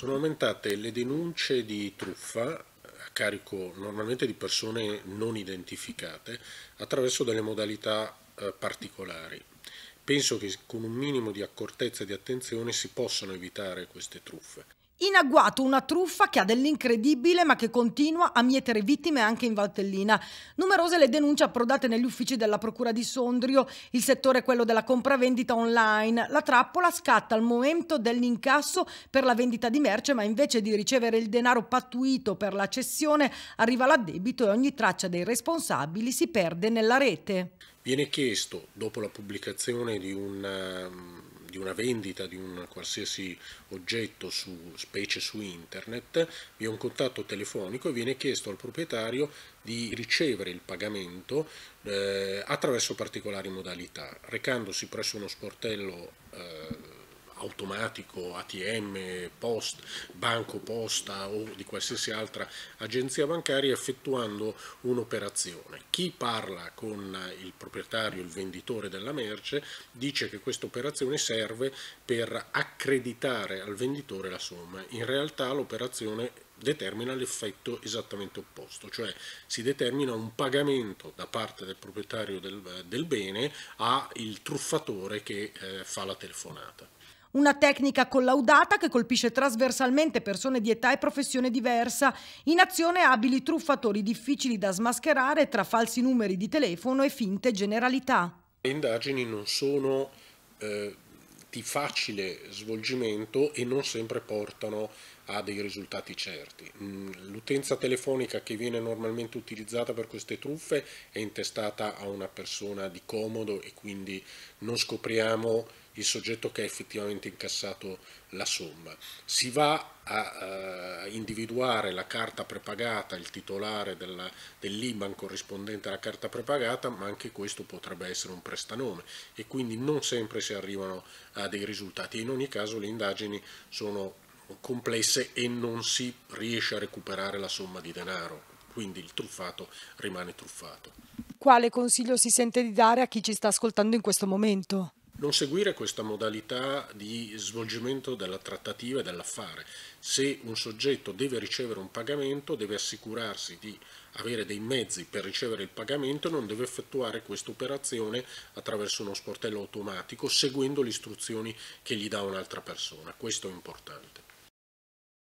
Sono aumentate le denunce di truffa a carico normalmente di persone non identificate attraverso delle modalità eh, particolari. Penso che con un minimo di accortezza e di attenzione si possano evitare queste truffe. In agguato una truffa che ha dell'incredibile ma che continua a mietere vittime anche in Valtellina. Numerose le denunce approdate negli uffici della Procura di Sondrio, il settore è quello della compravendita online. La trappola scatta al momento dell'incasso per la vendita di merce ma invece di ricevere il denaro pattuito per la cessione arriva l'addebito e ogni traccia dei responsabili si perde nella rete. Viene chiesto, dopo la pubblicazione di un ehm, di una vendita di un qualsiasi oggetto, su, specie su internet, vi è un contatto telefonico e viene chiesto al proprietario di ricevere il pagamento eh, attraverso particolari modalità, recandosi presso uno sportello eh, automatico, ATM, post, banco posta o di qualsiasi altra agenzia bancaria effettuando un'operazione. Chi parla con il proprietario, il venditore della merce, dice che questa operazione serve per accreditare al venditore la somma. In realtà l'operazione determina l'effetto esattamente opposto, cioè si determina un pagamento da parte del proprietario del, del bene al truffatore che eh, fa la telefonata. Una tecnica collaudata che colpisce trasversalmente persone di età e professione diversa. In azione abili truffatori difficili da smascherare tra falsi numeri di telefono e finte generalità. Le indagini non sono eh, di facile svolgimento e non sempre portano a dei risultati certi. Mm, l'utenza telefonica che viene normalmente utilizzata per queste truffe è intestata a una persona di comodo e quindi non scopriamo il soggetto che ha effettivamente incassato la somma. Si va a eh, individuare la carta prepagata, il titolare dell'Iban dell corrispondente alla carta prepagata, ma anche questo potrebbe essere un prestanome e quindi non sempre si arrivano a dei risultati. In ogni caso le indagini sono complesse e non si riesce a recuperare la somma di denaro, quindi il truffato rimane truffato. Quale consiglio si sente di dare a chi ci sta ascoltando in questo momento? non seguire questa modalità di svolgimento della trattativa e dell'affare. Se un soggetto deve ricevere un pagamento deve assicurarsi di avere dei mezzi per ricevere il pagamento e non deve effettuare questa operazione attraverso uno sportello automatico seguendo le istruzioni che gli dà un'altra persona. Questo è importante.